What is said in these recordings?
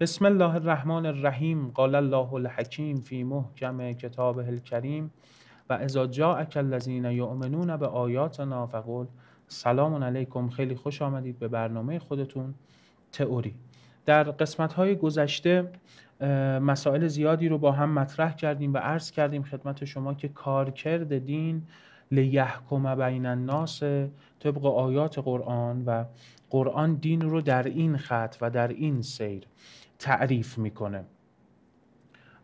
بسم الله الرحمن الرحیم قال الله الحکیم فی محکم کتابه الکریم و جا جاءک لذین یؤمنون به آیاتنا فقل سلام علیکم خیلی خوش آمدید به برنامه خودتون تئوری در قسمت های گذشته مسائل زیادی رو با هم مطرح کردیم و عرض کردیم خدمت شما که کارکرد دین لیحکم بین الناس طبق آیات قرآن و قرآن دین رو در این خط و در این سیر تعریف میکنه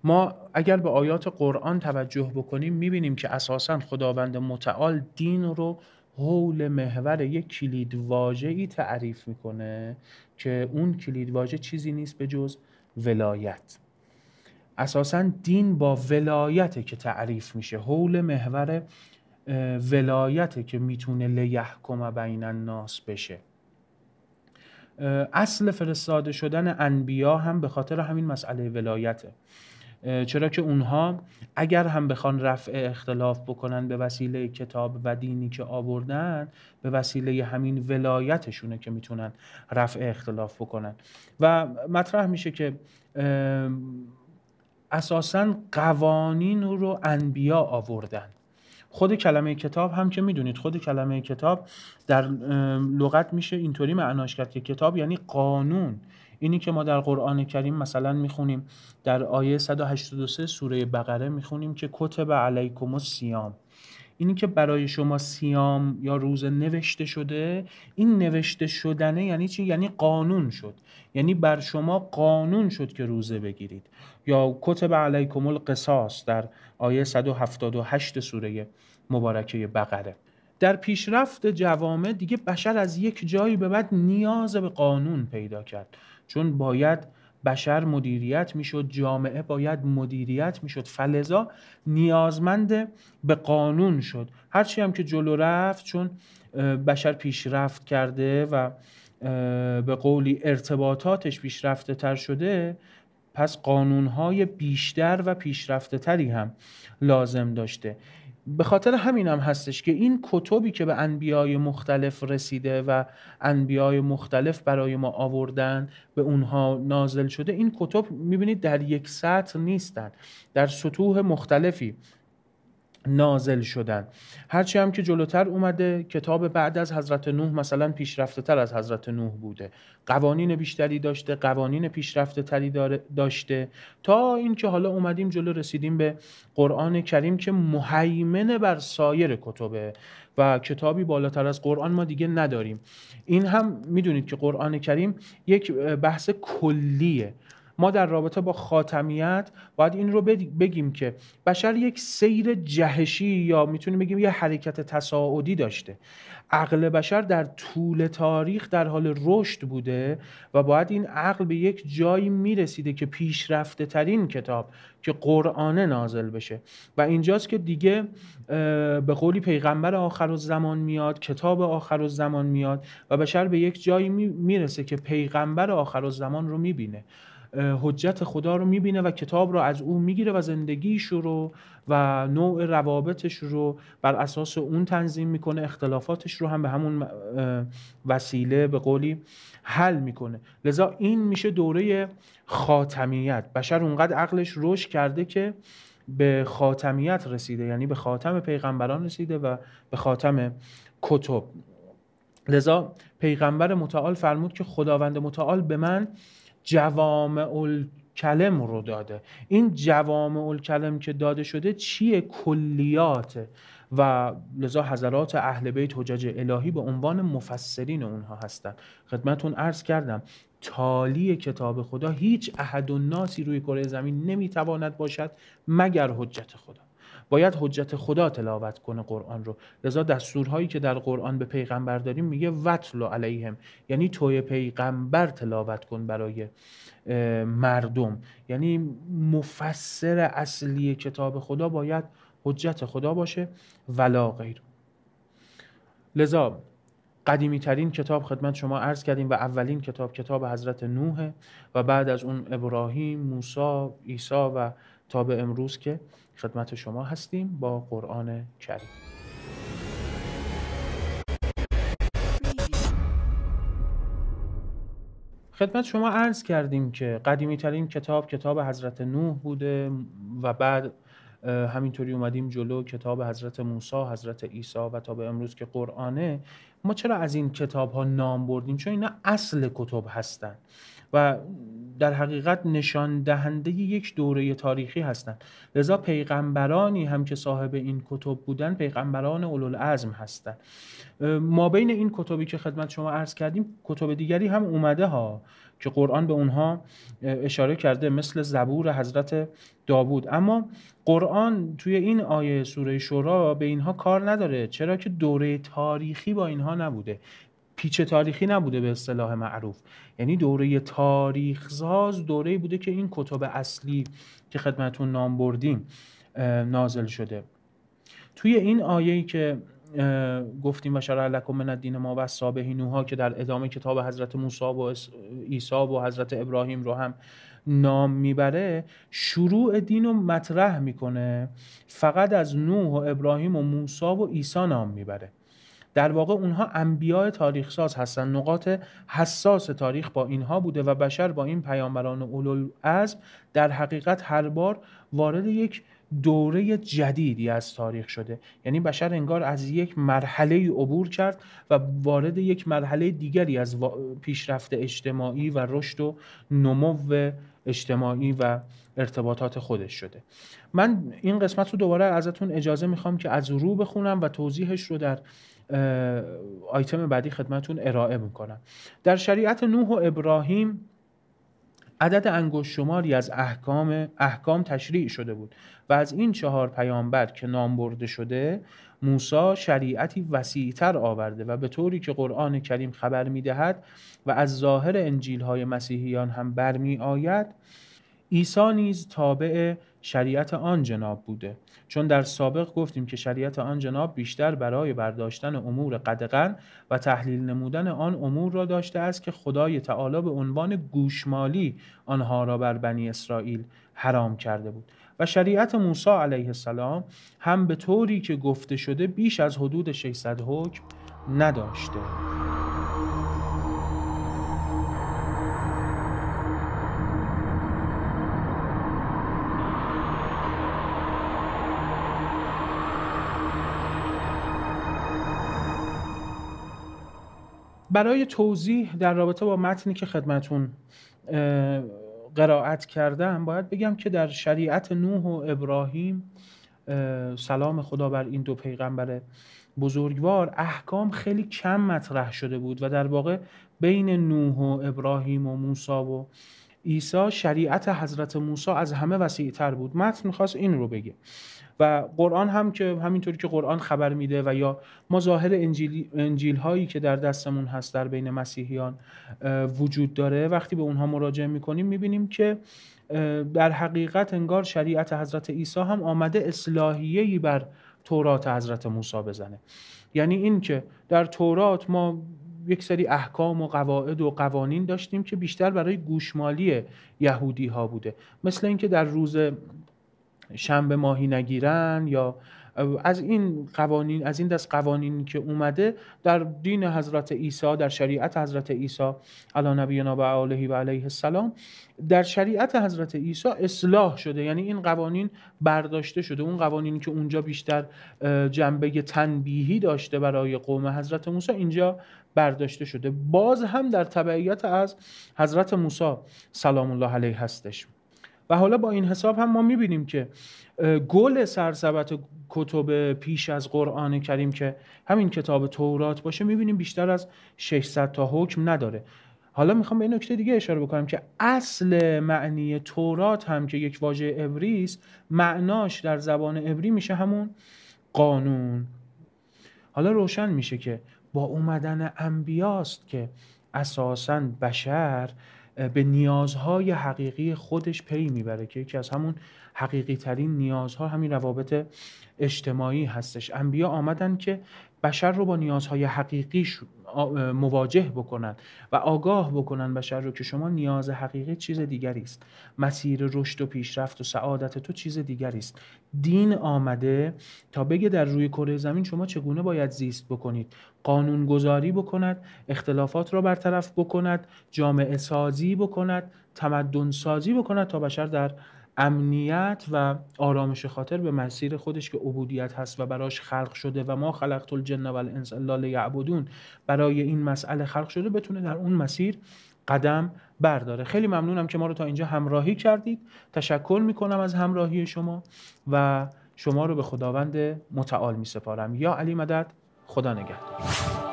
ما اگر به آیات قرآن توجه بکنیم میبینیم که اساسا خداوند متعال دین رو حول محور یک کلید ای تعریف میکنه که اون کلید واژه چیزی نیست به جز ولایت اساسا دین با ولایته که تعریف میشه حول محور ولایته که میتونه لیحکم بین الناس بشه اصل فرستاده شدن انبیا هم به خاطر همین مسئله ولایته چرا که اونها اگر هم بخوان رفع اختلاف بکنن به وسیله کتاب و دینی که آوردن به وسیله همین ولایتشونه که میتونن رفع اختلاف بکنن و مطرح میشه که اساسا قوانین رو انبیا آوردن خود کلمه کتاب هم که میدونید خود کلمه کتاب در لغت میشه اینطوری معناش کرد که کتاب یعنی قانون اینی که ما در قرآن کریم مثلا میخونیم در آیه 183 سوره بقره میخونیم که کتب علیکم سیام اینی که برای شما سیام یا روز نوشته شده این نوشته شدنه یعنی چی یعنی قانون شد یعنی بر شما قانون شد که روزه بگیرید یا کتب علیکم القصاص در آیه 178 سوره مبارکه بقره در پیشرفت جوامع دیگه بشر از یک جایی به بعد نیاز به قانون پیدا کرد چون باید بشر مدیریت میشد جامعه باید مدیریت میشد فلزا نیازمند به قانون شد هرچی هم که جلو رفت چون بشر پیشرفت کرده و به قولی ارتباطاتش پیشرفته تر شده پس قانونهای بیشتر و پیشرفته تری هم لازم داشته به خاطر همین هم هستش که این کتبی که به انبیای مختلف رسیده و انبیای مختلف برای ما آوردن به اونها نازل شده این کتب میبینید در یک سطح نیستن در سطوح مختلفی نازل شدن هرچی هم که جلوتر اومده کتاب بعد از حضرت نوح مثلا پیشرفته تر از حضرت نوح بوده قوانین بیشتری داشته قوانین پیشرفته تری داشته تا اینکه حالا اومدیم جلو رسیدیم به قرآن کریم که مهیمن بر سایر کتبه و کتابی بالاتر از قرآن ما دیگه نداریم این هم میدونید که قرآن کریم یک بحث کلیه ما در رابطه با خاتمیت باید این رو بگیم که بشر یک سیر جهشی یا میتونیم بگیم یه حرکت تصاعدی داشته عقل بشر در طول تاریخ در حال رشد بوده و باید این عقل به یک جایی میرسیده که پیشرفته ترین کتاب که قرآن نازل بشه و اینجاست که دیگه به قولی پیغمبر آخر و زمان میاد کتاب آخر و زمان میاد و بشر به یک جایی میرسه که پیغمبر آخر و زمان رو میبینه حجت خدا رو میبینه و کتاب رو از او میگیره و زندگیش رو و نوع روابطش رو بر اساس اون تنظیم میکنه اختلافاتش رو هم به همون وسیله به قولی حل میکنه لذا این میشه دوره خاتمیت بشر اونقدر عقلش رشد کرده که به خاتمیت رسیده یعنی به خاتم پیغمبران رسیده و به خاتم کتب لذا پیغمبر متعال فرمود که خداوند متعال به من جوامع الکلم رو داده این جوامع الکلم که داده شده چیه کلیاته و لذا حضرات اهل بیت حجج الهی به عنوان مفسرین اونها هستند خدمتون عرض کردم تالی کتاب خدا هیچ احد و ناسی روی کره زمین نمیتواند باشد مگر حجت خدا باید حجت خدا تلاوت کنه قرآن رو لذا دستورهایی که در قرآن به پیغمبر داریم میگه وطل علیهم یعنی توی پیغمبر تلاوت کن برای مردم یعنی مفسر اصلی کتاب خدا باید حجت خدا باشه ولا غیر لذا قدیمی ترین کتاب خدمت شما عرض کردیم و اولین کتاب کتاب حضرت نوح و بعد از اون ابراهیم، موسی، عیسی و به امروز که خدمت شما هستیم با قرآن کریم خدمت شما عرض کردیم که قدیمی ترین کتاب کتاب حضرت نوح بوده و بعد همینطوری اومدیم جلو کتاب حضرت موسی، حضرت عیسی و تا به امروز که قرآنه ما چرا از این کتاب ها نام بردیم چون اینا اصل کتب هستند و در حقیقت نشان دهنده یک دوره تاریخی هستند لذا پیغمبرانی هم که صاحب این کتب بودن پیغمبران اولوالعزم هستند ما بین این کتبی که خدمت شما عرض کردیم کتب دیگری هم اومده ها که قرآن به اونها اشاره کرده مثل زبور حضرت داوود اما قرآن توی این آیه سوره شورا به اینها کار نداره چرا که دوره تاریخی با اینها نبوده پیچ تاریخی نبوده به اصطلاح معروف یعنی دوره تاریخ ساز دوره بوده که این کتب اصلی که خدمتون نام بردیم نازل شده توی این آیه‌ای که گفتیم و شرع لکم من الدین ما و نوها که در ادامه کتاب حضرت موسی و عیسی و حضرت ابراهیم رو هم نام میبره شروع دین رو مطرح میکنه فقط از نوح و ابراهیم و موسی و عیسی نام میبره در واقع اونها انبیاء تاریخ ساز هستن نقاط حساس تاریخ با اینها بوده و بشر با این پیامبران از در حقیقت هر بار وارد یک دوره جدیدی از تاریخ شده یعنی بشر انگار از یک مرحله عبور کرد و وارد یک مرحله دیگری از پیشرفت اجتماعی و رشد و نمو اجتماعی و ارتباطات خودش شده من این قسمت رو دوباره ازتون اجازه میخوام که از رو بخونم و توضیحش رو در آیتم بعدی خدمتون ارائه میکنم در شریعت نوح و ابراهیم عدد انگشت شماری از احکام احکام تشریع شده بود و از این چهار پیامبر که نام برده شده موسا شریعتی وسیعتر آورده و به طوری که قرآن کریم خبر میدهد و از ظاهر انجیل های مسیحیان هم برمی آید عیسی نیز تابع شریعت آن جناب بوده چون در سابق گفتیم که شریعت آن جناب بیشتر برای برداشتن امور قدغن و تحلیل نمودن آن امور را داشته است که خدای تعالی به عنوان گوشمالی آنها را بر بنی اسرائیل حرام کرده بود و شریعت موسی علیه السلام هم به طوری که گفته شده بیش از حدود 600 حکم نداشته برای توضیح در رابطه با متنی که خدمتون قرائت کردم باید بگم که در شریعت نوح و ابراهیم سلام خدا بر این دو پیغمبر بزرگوار احکام خیلی کم مطرح شده بود و در واقع بین نوح و ابراهیم و موسی و عیسی شریعت حضرت موسی از همه تر بود متن میخواست این رو بگه و قرآن هم که همینطوری که قرآن خبر میده و یا ما ظاهر انجیل, هایی که در دستمون هست در بین مسیحیان وجود داره وقتی به اونها مراجعه میکنیم میبینیم که در حقیقت انگار شریعت حضرت عیسی هم آمده اصلاحیه‌ای بر تورات حضرت موسی بزنه یعنی این که در تورات ما یک سری احکام و قواعد و قوانین داشتیم که بیشتر برای گوشمالی یهودی ها بوده مثل اینکه در روز شنبه ماهی نگیرن یا از این قوانین از این دست قوانینی که اومده در دین حضرت عیسی در شریعت حضرت عیسی علی نبینا و آله و علیه السلام در شریعت حضرت عیسی اصلاح شده یعنی این قوانین برداشته شده اون قوانینی که اونجا بیشتر جنبه تنبیهی داشته برای قوم حضرت موسی اینجا برداشته شده باز هم در تبعیت از حضرت موسی سلام الله علیه هستش و حالا با این حساب هم ما میبینیم که گل سرسبت کتب پیش از قرآن کریم که همین کتاب تورات باشه میبینیم بیشتر از 600 تا حکم نداره حالا میخوام به این نکته دیگه اشاره بکنم که اصل معنی تورات هم که یک واژه عبری است معناش در زبان عبری میشه همون قانون حالا روشن میشه که با اومدن انبیاست که اساسا بشر به نیازهای حقیقی خودش پی میبره که یکی از همون حقیقی ترین نیازها همین روابط اجتماعی هستش انبیا آمدن که بشر رو با نیازهای حقیقی مواجه بکنند و آگاه بکنند بشر رو که شما نیاز حقیقی چیز دیگری است مسیر رشد و پیشرفت و سعادت تو چیز دیگری است دین آمده تا بگه در روی کره زمین شما چگونه باید زیست بکنید قانون گذاری بکند اختلافات را برطرف بکند جامعه سازی بکند تمدن سازی بکند تا بشر در امنیت و آرامش خاطر به مسیر خودش که عبودیت هست و براش خلق شده و ما خلقت الجن و الانس الا برای این مسئله خلق شده بتونه در اون مسیر قدم برداره خیلی ممنونم که ما رو تا اینجا همراهی کردید تشکر میکنم از همراهی شما و شما رو به خداوند متعال میسپارم یا علی مدد خدا نگهدار